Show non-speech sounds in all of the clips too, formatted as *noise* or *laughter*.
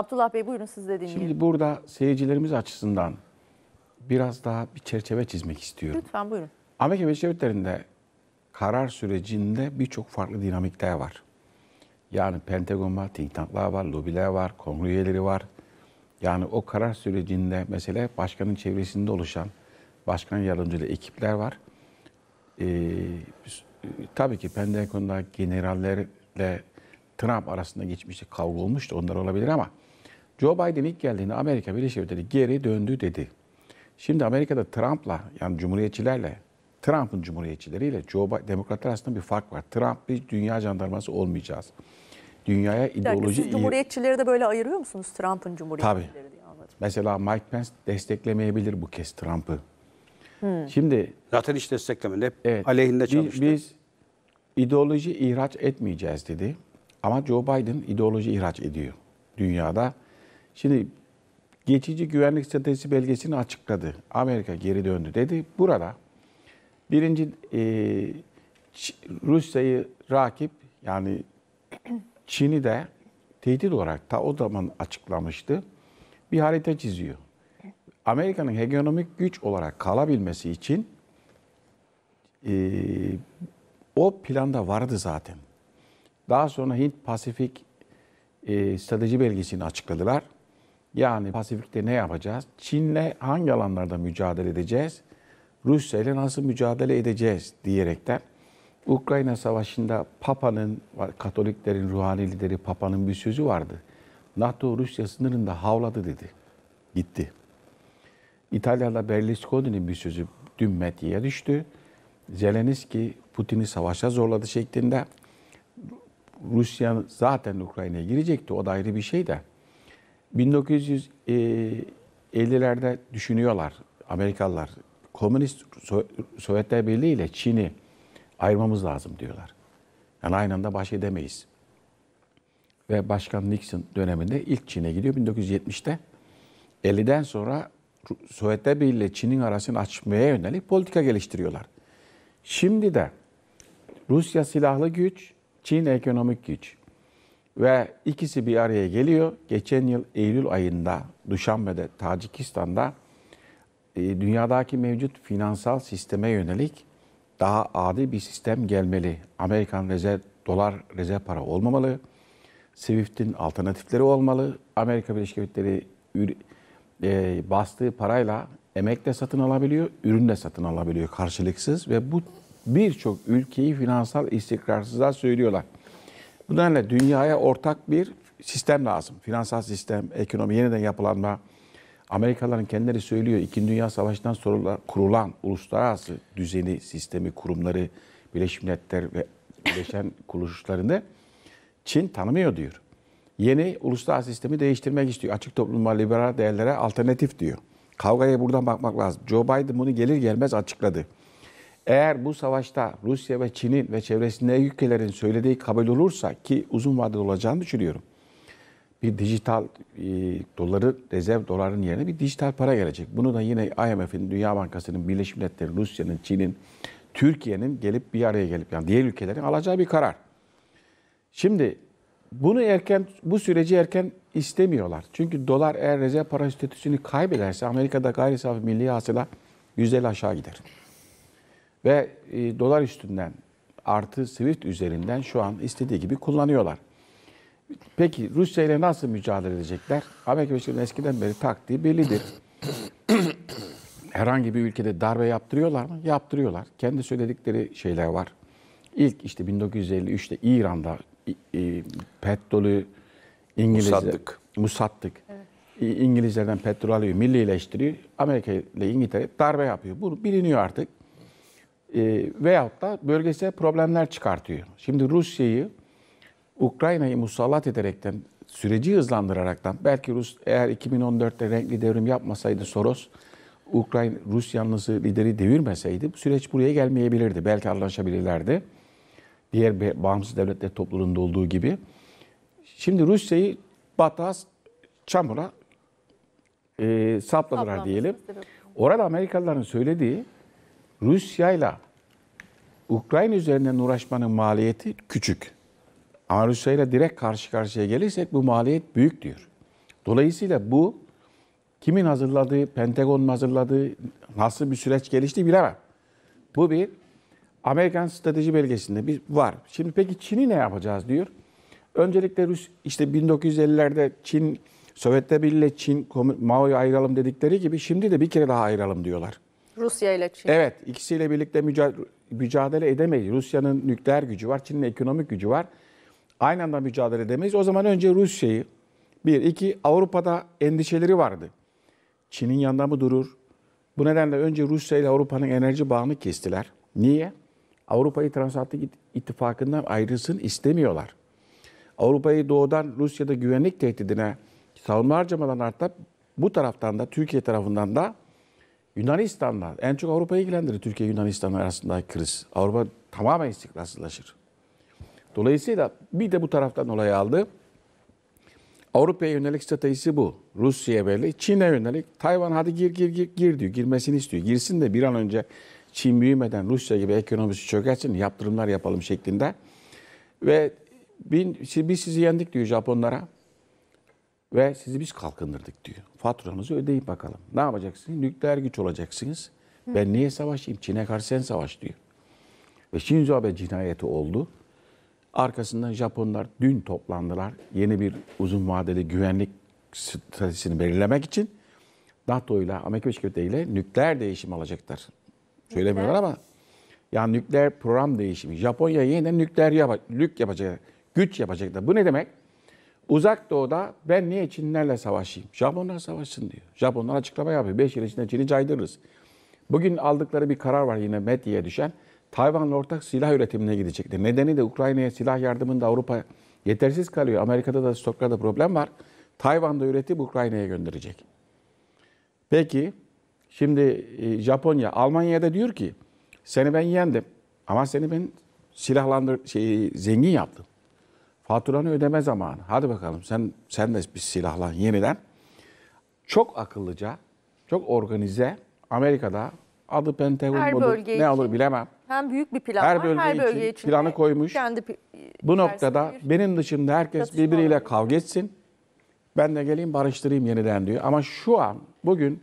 Abdullah Bey buyurun siz de dinleyin. Şimdi burada seyircilerimiz açısından biraz daha bir çerçeve çizmek istiyorum. Lütfen buyurun. Amerika Birleşik Devletleri'nde karar sürecinde birçok farklı dinamikler var. Yani Pentagon var, think tanklar var, lobiler var, kongre üyeleri var. Yani o karar sürecinde mesela başkanın çevresinde oluşan başkan yardımcılığı ekipler var. Ee, tabii ki Pentagon'da generallerle Trump arasında geçmişte kavga olmuştu. Onlar olabilir ama Joe Biden ilk geldiğinde Amerika Birleşik Devletleri geri döndü dedi. Şimdi Amerika'da Trump'la yani cumhuriyetçilerle Trump'ın cumhuriyetçileriyle Joe Biden, demokratlar arasında bir fark var. Trump bir dünya jandarması olmayacağız. Dünyaya ideoloji... Yani siz cumhuriyetçileri de böyle ayırıyor musunuz Trump'ın cumhuriyetçileri Tabii. diye anladım. Mesela Mike Pence desteklemeyebilir bu kez Trump'ı. Hmm. Şimdi... Zaten hiç desteklemedi. Hep evet, aleyhinde çalıştı. Biz, biz ideoloji ihraç etmeyeceğiz dedi. Ama Joe Biden ideoloji ihraç ediyor. Dünyada Şimdi geçici güvenlik stratejisi belgesini açıkladı. Amerika geri döndü dedi. Burada birinci e, Rusya'yı rakip yani Çin'i de tehdit olarak ta o zaman açıklamıştı. Bir harita çiziyor. Amerika'nın hegemonik güç olarak kalabilmesi için e, o planda vardı zaten. Daha sonra Hint Pasifik e, strateji belgesini açıkladılar. Yani Pasifik'te ne yapacağız? Çin'le hangi alanlarda mücadele edeceğiz? Rusya ile nasıl mücadele edeceğiz diyerekten Ukrayna Savaşı'nda Papa'nın, Katoliklerin ruhani lideri Papa'nın bir sözü vardı. NATO Rusya sınırında havladı dedi. Gitti. İtalya'da Berlusconi'nin bir sözü dün medyaya düştü. Zelenski Putin'i savaşa zorladı şeklinde. Rusya zaten Ukrayna'ya girecekti. O da ayrı bir şey de. 1950'lerde e, düşünüyorlar Amerikalılar. Komünist so Sovyetler Birliği ile Çin'i ayırmamız lazım diyorlar. Yani aynı anda baş edemeyiz. Ve Başkan Nixon döneminde ilk Çin'e gidiyor 1970'te. 50'den sonra Sovyetler Birliği ile Çin'in arasını açmaya yönelik politika geliştiriyorlar. Şimdi de Rusya silahlı güç, Çin ekonomik güç. Ve ikisi bir araya geliyor. Geçen yıl Eylül ayında Duşanbe'de, Tacikistan'da e, dünyadaki mevcut finansal sisteme yönelik daha adi bir sistem gelmeli. Amerikan rezerv, dolar rezerv para olmamalı. Swift'in alternatifleri olmalı. Amerika Birleşik Devletleri e, bastığı parayla emek de satın alabiliyor, ürün de satın alabiliyor karşılıksız ve bu birçok ülkeyi finansal istikrarsızlığa söylüyorlar. Bunlarla dünyaya ortak bir sistem lazım. Finansal sistem, ekonomi, yeniden yapılanma. Amerikalıların kendileri söylüyor. İkinci Dünya Savaşı'ndan sonra kurulan uluslararası düzeni, sistemi, kurumları, Birleşmiş Milletler ve Birleşen *laughs* Kuruluşlarını Çin tanımıyor diyor. Yeni uluslararası sistemi değiştirmek istiyor. Açık topluma, liberal değerlere alternatif diyor. Kavgaya buradan bakmak lazım. Joe Biden bunu gelir gelmez açıkladı. Eğer bu savaşta Rusya ve Çin'in ve çevresindeki ülkelerin söylediği kabul olursa ki uzun vadede olacağını düşünüyorum. Bir dijital e, doları, rezerv doların yerine bir dijital para gelecek. Bunu da yine IMF'in, Dünya Bankası'nın, Birleşmiş Milletler'in, Rusya'nın, Çin'in, Türkiye'nin gelip bir araya gelip yani diğer ülkelerin alacağı bir karar. Şimdi bunu erken bu süreci erken istemiyorlar. Çünkü dolar eğer rezerv para statüsünü kaybederse Amerika'da gayri safi milli hasıla %50 aşağı gider. Ve e, dolar üstünden artı Swift üzerinden şu an istediği gibi kullanıyorlar. Peki Rusya ile nasıl mücadele edecekler? Amerika Birleşik eskiden beri taktiği bellidir. Herhangi bir ülkede darbe yaptırıyorlar mı? Yaptırıyorlar. Kendi söyledikleri şeyler var. İlk işte 1953'te İran'da e, petrolü İngilizler... Musattık. Evet. İngilizlerden petrol alıyor, millileştiriyor. Amerika ile İngiltere darbe yapıyor. Bu biliniyor artık e, veyahut da bölgesel problemler çıkartıyor. Şimdi Rusya'yı Ukrayna'yı musallat ederekten süreci hızlandıraraktan belki Rus eğer 2014'te renkli devrim yapmasaydı Soros Ukrayna Rus yanlısı lideri devirmeseydi bu süreç buraya gelmeyebilirdi. Belki anlaşabilirlerdi. Diğer bağımsız devletler topluluğunda olduğu gibi. Şimdi Rusya'yı batas çamura e, sapladılar diyelim. Orada Amerikalıların söylediği Rusya ile Ukrayna üzerinden uğraşmanın maliyeti küçük. Ama Rusya ile direkt karşı karşıya gelirsek bu maliyet büyük diyor. Dolayısıyla bu kimin hazırladığı, Pentagon hazırladığı, nasıl bir süreç gelişti bilemem. Bu bir Amerikan strateji belgesinde bir var. Şimdi peki Çin'i ne yapacağız diyor. Öncelikle Rus işte 1950'lerde Çin Sovyetler Birliği ile Çin Mao'yu ayıralım dedikleri gibi şimdi de bir kere daha ayıralım diyorlar. Rusya ile Çin. Evet ikisiyle birlikte mücadele edemeyiz. Rusya'nın nükleer gücü var, Çin'in ekonomik gücü var. Aynı anda mücadele edemeyiz. O zaman önce Rusya'yı bir, iki Avrupa'da endişeleri vardı. Çin'in yanında mı durur? Bu nedenle önce Rusya ile Avrupa'nın enerji bağını kestiler. Niye? Avrupa'yı Transatlantik ittifakından ayrılsın istemiyorlar. Avrupa'yı doğudan Rusya'da güvenlik tehdidine savunma harcamalarını arttırıp bu taraftan da Türkiye tarafından da Yunanistan'la en çok Avrupa'yı ilgilendirir Türkiye Yunanistan arasındaki kriz. Avrupa tamamen istikrarsızlaşır. Dolayısıyla bir de bu taraftan dolayı aldı. Avrupa'ya yönelik stratejisi bu. Rusya'ya belli. Çin'e yönelik. Tayvan hadi gir gir gir gir diyor. Girmesini istiyor. Girsin de bir an önce Çin büyümeden Rusya gibi ekonomisi çökersin. Yaptırımlar yapalım şeklinde. Ve biz sizi yendik diyor Japonlara ve sizi biz kalkındırdık diyor. Faturanızı ödeyin bakalım. Ne yapacaksınız? Nükleer güç olacaksınız. Hı. Ben niye savaşayım? Çin'e karşı sen savaş diyor. Ve Shinzo Abe cinayeti oldu. Arkasından Japonlar dün toplandılar. Yeni bir uzun vadeli güvenlik stratejisini belirlemek için NATO ile Amerika Birleşik ile nükleer değişim alacaklar. Söylemiyorlar ama yani nükleer program değişimi. Japonya yeniden nükleer yap nük yapacak, güç yapacaklar. Bu ne demek? Uzak Doğu'da ben niye Çinlerle savaşayım? Japonlar savaşsın diyor. Japonlar açıklama yapıyor. 5 yıl içinde Çin'i caydırırız. Bugün aldıkları bir karar var yine medyaya düşen. Tayvan'la ortak silah üretimine gidecekler. Nedeni de Ukrayna'ya silah yardımında Avrupa yetersiz kalıyor. Amerika'da da stoklarda problem var. Tayvan'da üretip Ukrayna'ya gönderecek. Peki şimdi e, Japonya, Almanya'da diyor ki seni ben yendim ama seni ben silahlandır şey, zengin yaptım. Faturanı ödeme zamanı. Hadi bakalım sen sen de bir silahlan yeniden. Çok akıllıca, çok organize. Amerika'da adı Pentagon her modu, ne için. olur bilemem. Hem büyük bir plan her var, bölge her bölge için, için planı koymuş. Kendi Bu noktada bir benim dışımda herkes birbiriyle olabilir. kavga etsin. Ben de geleyim barıştırayım yeniden diyor. Ama şu an bugün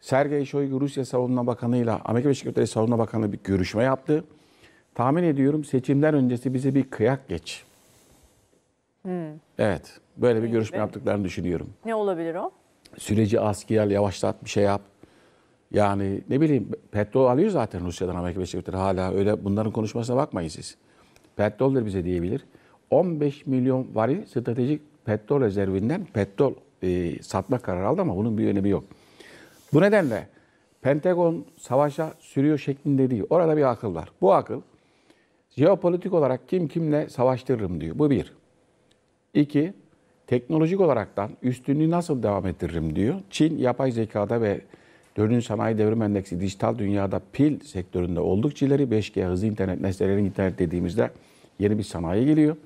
Sergey Shoigu Rusya Savunma Bakanı ile Amerika Birleşik Devletleri Savunma Bakanı bir görüşme yaptı. Tahmin ediyorum seçimler öncesi bize bir kıyak geç. Hmm. Evet. Böyle bir görüşme yaptıklarını düşünüyorum. Ne olabilir o? Süreci az yavaşlat, bir şey yap. Yani ne bileyim petrol alıyor zaten Rusya'dan Amerika Birleşik Devletleri hala öyle bunların konuşmasına bakmayın siz. Petrol de bize diyebilir. 15 milyon varil stratejik petrol rezervinden petrol e, satma kararı aldı ama bunun bir önemi yok. Bu nedenle Pentagon savaşa sürüyor şeklinde değil. Orada bir akıl var. Bu akıl jeopolitik olarak kim kimle savaştırırım diyor. Bu bir. İki, teknolojik olaraktan üstünlüğü nasıl devam ettiririm diyor. Çin yapay zekada ve 4. Sanayi Devrim Endeksi dijital dünyada pil sektöründe oldukça ileri 5G hızlı internet, nesnelerin internet dediğimizde yeni bir sanayi geliyor.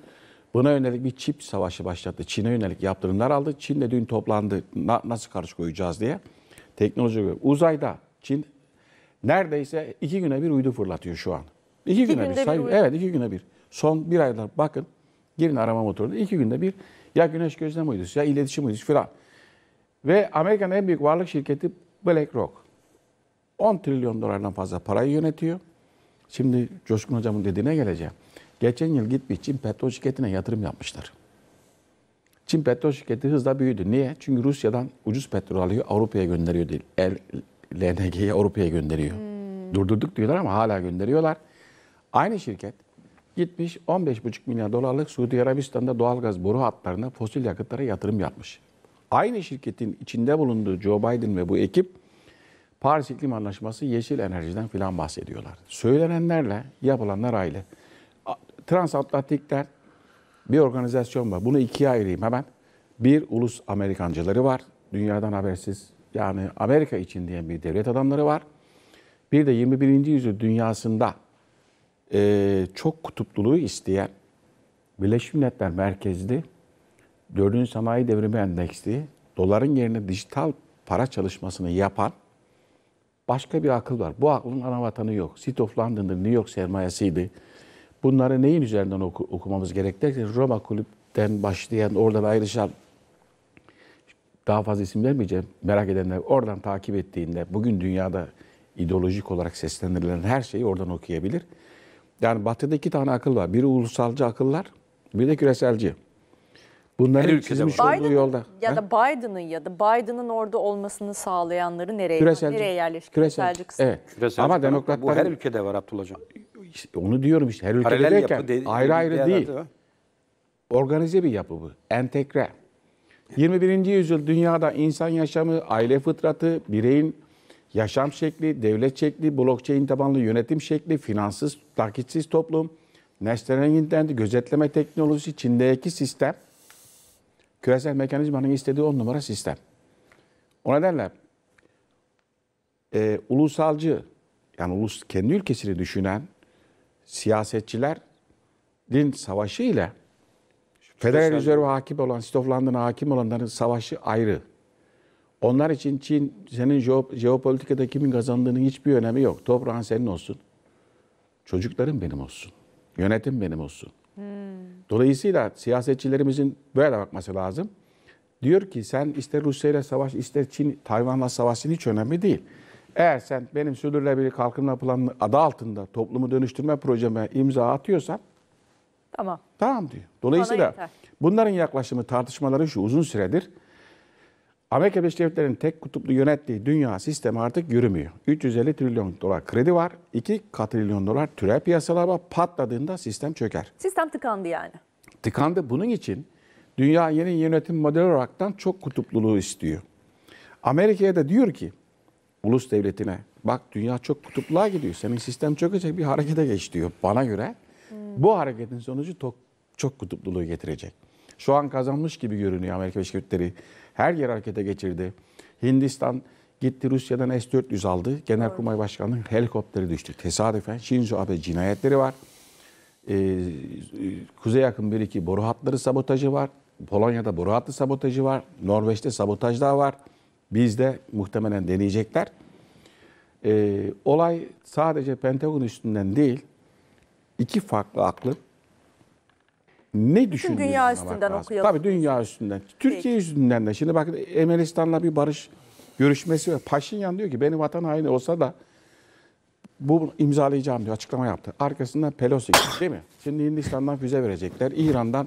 Buna yönelik bir çip savaşı başlattı. Çin'e yönelik yaptırımlar aldı. Çin de dün toplandı Na, nasıl karşı koyacağız diye. Teknoloji uzayda Çin neredeyse iki güne bir uydu fırlatıyor şu an. İki, iki güne, güne bir, bir uydu. Evet iki güne bir. Son bir aylar bakın Girin arama motoruna. iki günde bir ya güneş gözlem uydusu ya iletişim uydusu filan. Ve Amerika'nın en büyük varlık şirketi BlackRock. 10 trilyon dolardan fazla parayı yönetiyor. Şimdi Coşkun Hocam'ın dediğine geleceğim. Geçen yıl gitmiş Çin petrol şirketine yatırım yapmışlar. Çin petrol şirketi hızla büyüdü. Niye? Çünkü Rusya'dan ucuz petrol alıyor, Avrupa'ya gönderiyor değil. LNG'yi Avrupa'ya gönderiyor. Hmm. Durdurduk diyorlar ama hala gönderiyorlar. Aynı şirket Gitmiş 15,5 milyar dolarlık Suudi Arabistan'da doğalgaz boru hatlarına fosil yakıtlara yatırım yapmış. Aynı şirketin içinde bulunduğu Joe Biden ve bu ekip Paris İklim Anlaşması yeşil enerjiden filan bahsediyorlar. Söylenenlerle yapılanlar aile. Transatlantikler bir organizasyon var. Bunu ikiye ayırayım hemen. Bir ulus Amerikancıları var. Dünyadan habersiz yani Amerika için diyen bir devlet adamları var. Bir de 21. yüzyıl dünyasında e, çok kutupluluğu isteyen Birleşmiş Milletler merkezli 4. Sanayi Devrimi Endeksli doların yerine dijital para çalışmasını yapan başka bir akıl var. Bu aklın ana vatanı yok. City of London'da New York sermayesiydi. Bunları neyin üzerinden oku, okumamız gerek Roma Kulüp'ten başlayan oradan ayrışan daha fazla isim vermeyeceğim. Merak edenler oradan takip ettiğinde bugün dünyada ideolojik olarak seslendirilen her şeyi oradan okuyabilir. Yani batıda iki tane akıl var. Biri ulusalcı akıllar, biri de küreselci. Bunların Her çizmiş var. olduğu Biden, yolda. Ya da Biden'ın ya da Biden'ın orada olmasını sağlayanları nereye küreselci, nereye yerleştirir? Küreselci. Küreselci. Evet. Küreselci Ama demokratlar bu her ülkede var Abdullah hocam. İşte onu diyorum işte her ülkede derken de, ayrı ayrı değil. Organize bir yapı bu. Entegre. 21. yüzyıl dünyada insan yaşamı, aile fıtratı, bireyin yaşam şekli, devlet şekli, blockchain tabanlı yönetim şekli, finanssız, takitsiz toplum, nesnelerin interneti, gözetleme teknolojisi, Çin'deki sistem, küresel mekanizmanın istediği on numara sistem. O nedenle e, ulusalcı, yani ulus kendi ülkesini düşünen siyasetçiler din savaşı ile Federal Rezerve hakim olan, Sitofland'ın hakim olanların savaşı ayrı. Onlar için Çin, senin jeopolitikada kimin kazandığının hiçbir önemi yok. Toprağın senin olsun. Çocukların benim olsun. Yönetim benim olsun. Hmm. Dolayısıyla siyasetçilerimizin böyle bakması lazım. Diyor ki sen ister Rusya ile savaş, ister Çin, Tayvan'la savaşın hiç önemli değil. Eğer sen benim sürdürülebilir kalkınma planı adı altında toplumu dönüştürme projeme imza atıyorsan tamam. Tamam diyor. Dolayısıyla bunların yaklaşımı tartışmaları şu uzun süredir Amerika Birleşik Devletleri'nin tek kutuplu yönettiği dünya sistemi artık yürümüyor. 350 trilyon dolar kredi var. 2 katrilyon dolar türev piyasalama patladığında sistem çöker. Sistem tıkandı yani. Tıkandı. Bunun için dünya yeni yönetim modeli olaraktan çok kutupluluğu istiyor. Amerika'ya da diyor ki ulus devletine bak dünya çok kutupluğa gidiyor. Senin sistem çökecek bir harekete geç diyor bana göre. Hmm. Bu hareketin sonucu çok kutupluluğu getirecek. Şu an kazanmış gibi görünüyor Amerika Birleşik Devletleri. Her yer harekete geçirdi. Hindistan gitti Rusya'dan S-400 aldı. Genelkurmay Başkanı'nın helikopteri düştü. Tesadüfen Shinzo Abe cinayetleri var. Ee, kuzey yakın bir iki boru hatları sabotajı var. Polonya'da boru hattı sabotajı var. Norveç'te sabotaj daha var. Bizde muhtemelen deneyecekler. Ee, olay sadece Pentagon üstünden değil, iki farklı aklın ne düşündüğünü dünya üstünden lazım. okuyalım. Tabii dünya üstünden. Peki. Türkiye üstünden de. Şimdi bakın, Ermenistan'la bir barış görüşmesi var. Paşinyan diyor ki beni vatan haini olsa da bu imzalayacağım diyor açıklama yaptı. Arkasından Pelosi değil mi? Şimdi Hindistan'dan füze verecekler. İran'dan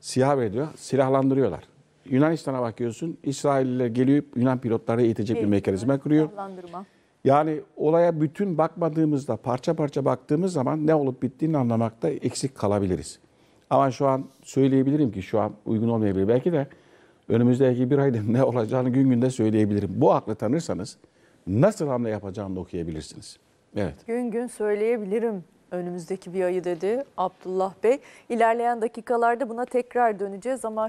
siyah veriyor. Silahlandırıyorlar. Yunanistan'a bakıyorsun. İsrailliler geliyor Yunan pilotları eğitecek bir mekanizma kuruyor. Yani olaya bütün bakmadığımızda parça parça baktığımız zaman ne olup bittiğini anlamakta eksik kalabiliriz. Ama şu an söyleyebilirim ki şu an uygun olmayabilir. Belki de önümüzdeki bir ayda ne olacağını gün günde söyleyebilirim. Bu aklı tanırsanız nasıl hamle yapacağını da okuyabilirsiniz. Evet. Gün gün söyleyebilirim önümüzdeki bir ayı dedi Abdullah Bey. İlerleyen dakikalarda buna tekrar döneceğiz ama